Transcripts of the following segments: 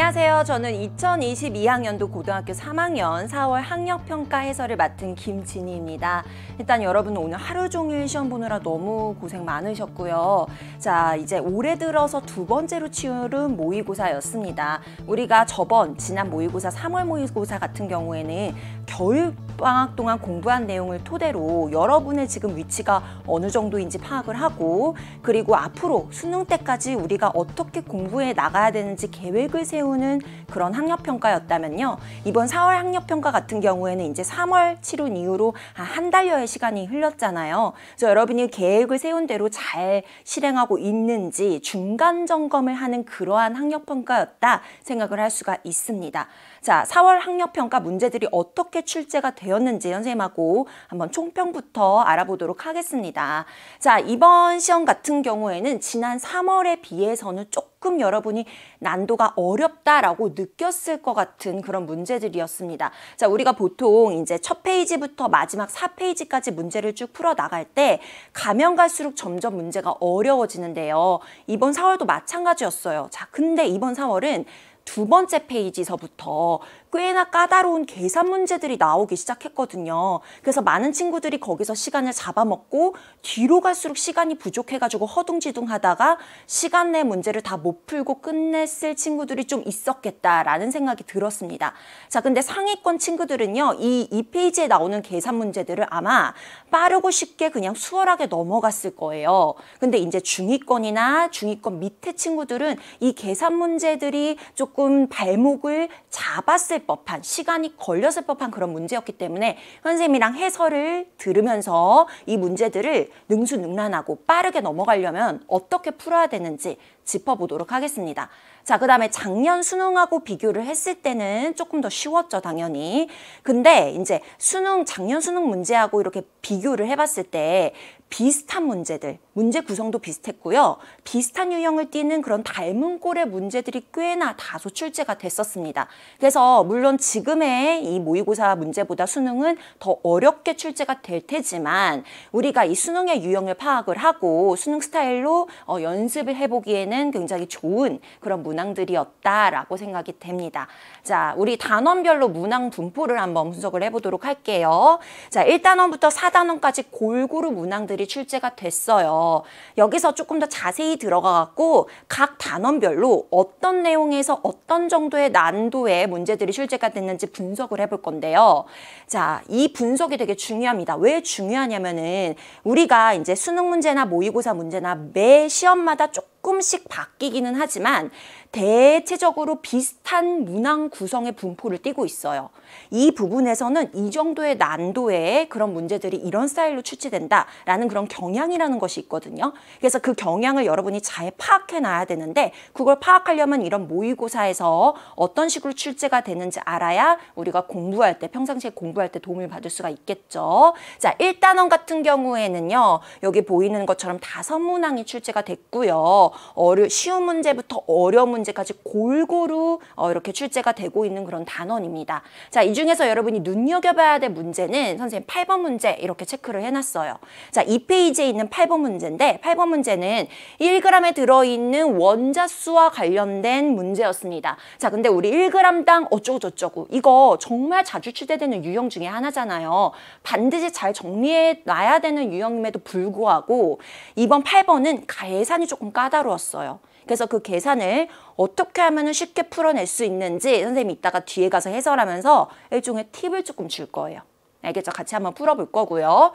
안녕하세요. 저는 2022학년도 고등학교 3학년 4월 학력평가 해설을 맡은 김진희입니다. 일단 여러분 오늘 하루 종일 시험 보느라 너무 고생 많으셨고요. 자, 이제 올해 들어서 두 번째로 치울는 모의고사였습니다. 우리가 저번 지난 모의고사 3월 모의고사 같은 경우에는 겨울 방학 동안 공부한 내용을 토대로 여러분의 지금 위치가 어느 정도인지 파악을 하고 그리고 앞으로 수능 때까지 우리가 어떻게 공부해 나가야 되는지 계획을 세우 치루는 그런 학력평가였다면요. 이번 4월 학력평가 같은 경우에는 이제 3월 치룬 이후로 한 달여의 시간이 흘렀잖아요. 그래서 여러분이 계획을 세운 대로 잘 실행하고 있는지 중간 점검을 하는 그러한 학력평가였다 생각을 할 수가 있습니다. 자, 4월 학력평가 문제들이 어떻게 출제가 되었는지 선생님하고 한번 총평부터 알아보도록 하겠습니다. 자, 이번 시험 같은 경우에는 지난 3월에 비해서는 조금 조금 여러분이 난도가 어렵다라고 느꼈을 것 같은 그런 문제들이었습니다. 자, 우리가 보통 이제 첫 페이지부터 마지막 4페이지까지 문제를 쭉 풀어 나갈 때 가면 갈수록 점점 문제가 어려워지는데요. 이번 4월도 마찬가지였어요. 자, 근데 이번 4월은 두 번째 페이지서부터 꽤나 까다로운 계산 문제들이 나오기 시작했거든요. 그래서 많은 친구들이 거기서 시간을 잡아먹고 뒤로 갈수록 시간이 부족해가지고 허둥지둥 하다가 시간 내 문제를 다 못 풀고 끝냈을 친구들이 좀 있었겠다라는 생각이 들었습니다. 자, 근데 상위권 친구들은요, 이, 이 페이지에 나오는 계산 문제들을 아마 빠르고 쉽게 그냥 수월하게 넘어갔을 거예요. 근데 이제 중위권이나 중위권 밑에 친구들은 이 계산 문제들이 조금 조금 발목을 잡았을 법한 시간이 걸렸을 법한 그런 문제였기 때문에 선생님이랑 해설을 들으면서 이 문제들을 능수능란하고 빠르게 넘어가려면 어떻게 풀어야 되는지 짚어보도록 하겠습니다. 자, 그 다음에 작년 수능하고 비교를 했을 때는 조금 더 쉬웠죠, 당연히. 근데 이제 수능, 작년 수능 문제하고 이렇게 비교를 해봤을 때 비슷한 문제들, 문제 구성도 비슷했고요. 비슷한 유형을 띠는 그런 닮은 꼴의 문제들이 꽤나 다소 출제가 됐었습니다. 그래서 물론 지금의 이 모의고사 문제보다 수능은 더 어렵게 출제가 될 테지만 우리가 이 수능의 유형을 파악을 하고 수능 스타일로 어, 연습을 해보기에는 굉장히 좋은 그런 문화 문항들이었다라고 생각이 됩니다. 자, 우리 단원별로 문항 분포를 한번 분석을 해보도록 할게요. 자, 1단원부터 4단원까지 골고루 문항들이 출제가 됐어요. 여기서 조금 더 자세히 들어가갖고 각 단원별로 어떤 내용에서 어떤 정도의 난도의 문제들이 출제가 됐는지 분석을 해 볼 건데요. 자, 이 분석이 되게 중요합니다. 왜 중요하냐면은 우리가 이제 수능 문제나 모의고사 문제나 매 시험마다 조금씩 바뀌기는 하지만 대체적으로 비슷한 문항 구성의 분포를 띠고 있어요. 이 부분에서는 이 정도의 난도의 그런 문제들이 이런 스타일로 출제된다라는 그런 경향이라는 것이 있거든요. 그래서 그 경향을 여러분이 잘 파악해놔야 되는데 그걸 파악하려면 이런 모의고사에서 어떤 식으로 출제가 되는지 알아야 우리가 공부할 때 평상시에 공부할 때 도움을 받을 수가 있겠죠. 자, 일단원 같은 경우에는요. 여기 보이는 것처럼 다섯 문항이 출제가 됐고요. 어려, 쉬운 문제부터 어려운 문제 문제까지 골고루 어, 이렇게 출제가 되고 있는 그런 단원입니다. 자, 이 중에서 여러분이 눈여겨봐야 될 문제는 선생님 8번 문제 이렇게 체크를 해놨어요. 자, 이페이지에 있는 8번 문제인데 8번 문제는 1g에 들어있는 원자수와 관련된 문제였습니다. 자, 근데 우리 1g당 어쩌고저쩌고 이거 정말 자주 출제되는 유형 중에 하나잖아요. 반드시 잘 정리해 놔야 되는 유형임에도 불구하고 이번 8번은 계산이 조금 까다로웠어요. 그래서 그 계산을 어떻게 하면 쉽게 풀어낼 수 있는지 선생님이 이따가 뒤에 가서 해설하면서 일종의 팁을 조금 줄 거예요. 알겠죠? 네, 같이 한번 풀어볼 거고요.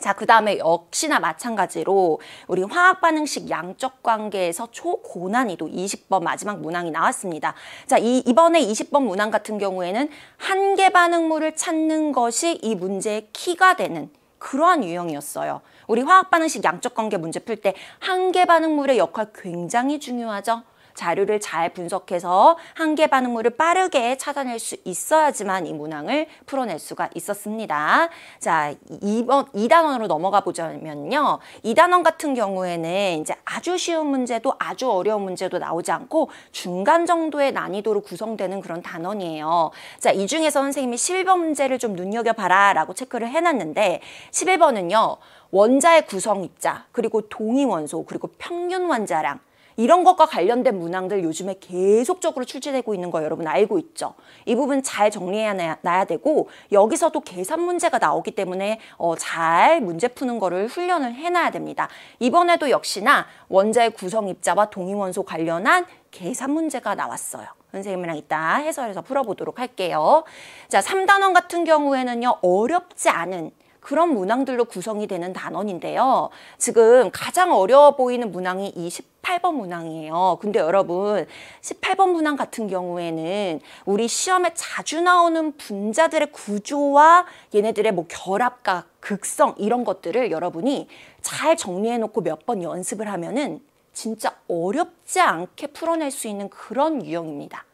자, 그 다음에 역시나 마찬가지로 우리 화학 반응식 양적 관계에서 초고난이도 20번 마지막 문항이 나왔습니다. 자, 이, 이번에 20번 문항 같은 경우에는 한계 반응물을 찾는 것이 이 문제의 키가 되는 그러한 유형이었어요. 우리 화학 반응식 양적 관계 문제 풀 때 한계 반응물의 역할 굉장히 중요하죠. 자료를 잘 분석해서 한계 반응물을 빠르게 찾아낼 수 있어야지만 이 문항을 풀어낼 수가 있었습니다. 자, 2번, 2단원으로 넘어가 보자면요. 2단원 같은 경우에는 이제 아주 쉬운 문제도 아주 어려운 문제도 나오지 않고 중간 정도의 난이도로 구성되는 그런 단원이에요. 자, 이 중에서 선생님이 11번 문제를 좀 눈여겨봐라 라고 체크를 해놨는데 11번은요. 원자의 구성 입자, 그리고 동위 원소, 그리고 평균 원자량, 이런 것과 관련된 문항들 요즘에 계속적으로 출제되고 있는 거 여러분 알고 있죠. 이 부분 잘 정리해놔야 되고 여기서도 계산 문제가 나오기 때문에 어, 잘 문제 푸는 거를 훈련을 해놔야 됩니다. 이번에도 역시나 원자의 구성 입자와 동위원소 관련한 계산 문제가 나왔어요. 선생님이랑 이따 해설해서 풀어보도록 할게요. 자, 삼단원 같은 경우에는요, 어렵지 않은 그런 문항들로 구성이 되는 단원인데요. 지금 가장 어려워 보이는 문항이 이 18번 문항이에요. 근데 여러분 18번 문항 같은 경우에는 우리 시험에 자주 나오는 분자들의 구조와 얘네들의 뭐 결합과 극성 이런 것들을 여러분이 잘 정리해 놓고 몇 번 연습을 하면은 진짜 어렵지 않게 풀어낼 수 있는 그런 유형입니다.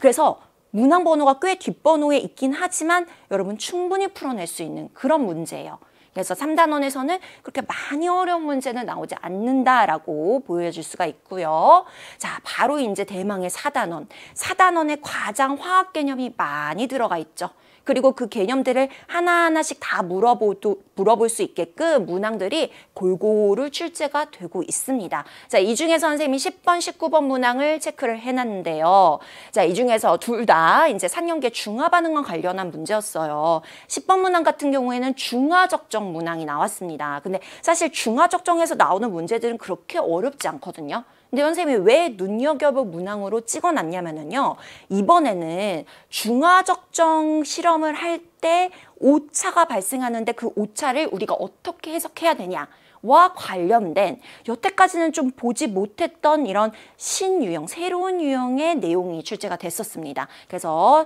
그래서 문항 번호가 꽤 뒷번호에 있긴 하지만 여러분 충분히 풀어낼 수 있는 그런 문제예요. 그래서 3단원에서는 그렇게 많이 어려운 문제는 나오지 않는다라고 보여줄 수가 있고요. 자, 바로 이제 대망의 4단원. 4단원의 과장 화학 개념이 많이 들어가 있죠. 그리고 그 개념들을 하나하나씩 다 물어보도, 물어볼 수 있게끔 문항들이 골고루 출제가 되고 있습니다. 자, 이 중에서 선생님이 10번, 19번 문항을 체크를 해놨는데요. 자, 이 중에서 둘 다 이제 산연계 중화 반응과 관련한 문제였어요. 10번 문항 같은 경우에는 중화 적정 문항이 나왔습니다. 근데 사실 중화 적정에서 나오는 문제들은 그렇게 어렵지 않거든요. 근데 선생님이 왜 눈여겨볼 문항으로 찍어놨냐면요. 이번에는 중화적정 실험을 할 때 오차가 발생하는데 그 오차를 우리가 어떻게 해석해야 되냐. 와 관련된 여태까지는 좀 보지 못했던 이런 신유형, 새로운 유형의 내용이 출제가 됐었습니다. 그래서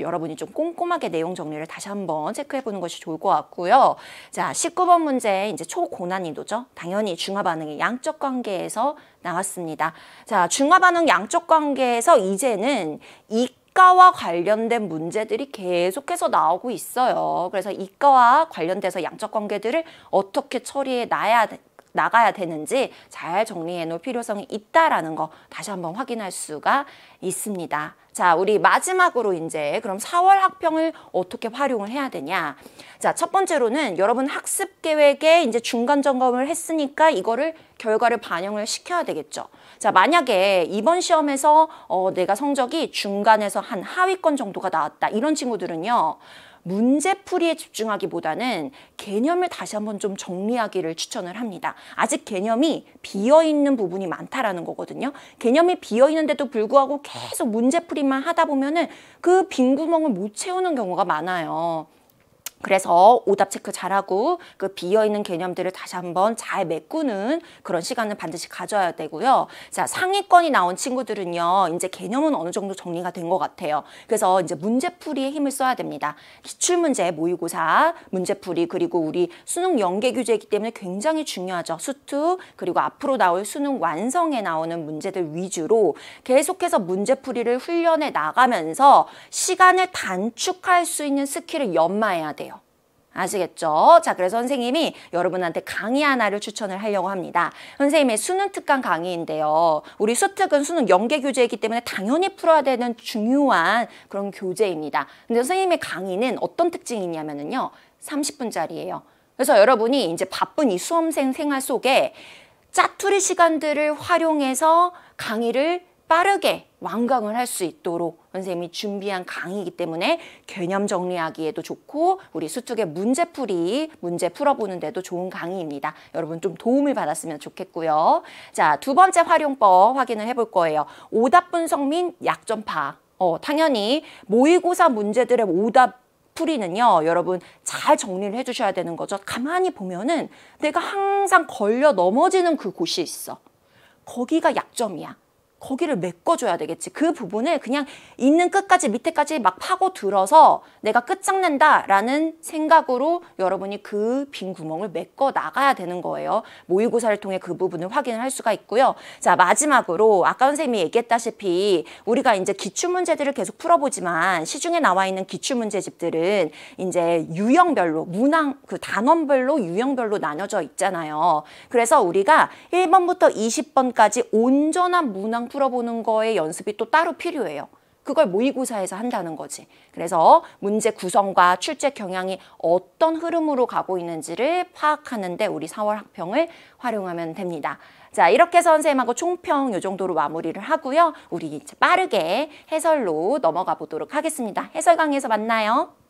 여러분이 좀 꼼꼼하게 내용 정리를 다시 한번 체크해 보는 것이 좋을 것 같고요. 자, 19번 문제 이제 초고난이도죠. 당연히 중화 반응의 양적 관계에서 나왔습니다. 자, 중화 반응 양적 관계에서 이제는 이 이과와 관련된 문제들이 계속해서 나오고 있어요. 그래서 이과와 관련돼서 양적 관계들을 어떻게 처리해 놔야 나가야 되는지 잘 정리해 놓을 필요성이 있다라는 거 다시 한번 확인할 수가 있습니다. 자, 우리 마지막으로 이제 그럼 4월 학평을 어떻게 활용을 해야 되냐. 자, 첫 번째로는 여러분 학습 계획에 이제 중간 점검을 했으니까 이거를 결과를 반영을 시켜야 되겠죠. 자, 만약에 이번 시험에서 어, 내가 성적이 중간에서 한 하위권 정도가 나왔다. 이런 친구들은요. 문제풀이에 집중하기보다는 개념을 다시 한번 좀 정리하기를 추천을 합니다. 아직 개념이 비어있는 부분이 많다라는 거거든요. 개념이 비어있는데도 불구하고 계속 문제풀이만 하다 보면은 그 빈 구멍을 못 채우는 경우가 많아요. 그래서 오답 체크 잘하고 그 비어있는 개념들을 다시 한번 잘 메꾸는 그런 시간을 반드시 가져야 되고요. 자 상위권이 나온 친구들은요. 이제 개념은 어느 정도 정리가 된 것 같아요. 그래서 이제 문제풀이에 힘을 써야 됩니다. 기출문제, 모의고사, 문제풀이 그리고 우리 수능 연계 규제이기 때문에 굉장히 중요하죠. 수투 그리고 앞으로 나올 수능 완성에 나오는 문제들 위주로 계속해서 문제풀이를 훈련해 나가면서 시간을 단축할 수 있는 스킬을 연마해야 돼요. 아시겠죠? 자, 그래서 선생님이 여러분한테 강의 하나를 추천을 하려고 합니다. 선생님의 수능 특강 강의인데요. 우리 수특은 수능 연계 교재이기 때문에 당연히 풀어야 되는 중요한 그런 교재입니다. 근데 선생님의 강의는 어떤 특징이 있냐면요. 30분짜리예요. 그래서 여러분이 이제 바쁜 이 수험생 생활 속에 짜투리 시간들을 활용해서 강의를 빠르게 완강을 할 수 있도록 선생님이 준비한 강의이기 때문에 개념 정리하기에도 좋고 우리 수특의 문제풀이 문제 풀어보는 데도 좋은 강의입니다. 여러분 좀 도움을 받았으면 좋겠고요. 자, 두 번째 활용법 확인을 해볼 거예요. 오답 분석 및 약점 파. 어, 당연히 모의고사 문제들의 오답 풀이는요 여러분 잘 정리를 해주셔야 되는 거죠 가만히 보면은 내가 항상 걸려 넘어지는 그 곳이 있어 거기가 약점이야 거기를 메꿔줘야 되겠지. 그 부분을 그냥 있는 끝까지 밑에까지 막 파고 들어서 내가 끝장낸다라는 생각으로 여러분이 그 빈 구멍을 메꿔 나가야 되는 거예요. 모의고사를 통해 그 부분을 확인을 할 수가 있고요. 자 마지막으로 아까 선생님이 얘기했다시피 우리가 이제 기출문제들을 계속 풀어보지만 시중에 나와 있는 기출문제집들은 이제 유형별로 문항 그 단원별로 유형별로 나눠져 있잖아요. 그래서 우리가 1번부터 20번까지 온전한 문항 풀어보는 거에 연습이 또 따로 필요해요. 그걸 모의고사에서 한다는 거지. 그래서 문제 구성과 출제 경향이 어떤 흐름으로 가고 있는지를 파악하는데 우리 4월 학평을 활용하면 됩니다. 자 이렇게 선생님하고 총평 요 정도로 마무리를 하고요. 우리 빠르게 해설로 넘어가 보도록 하겠습니다. 해설 강의에서 만나요.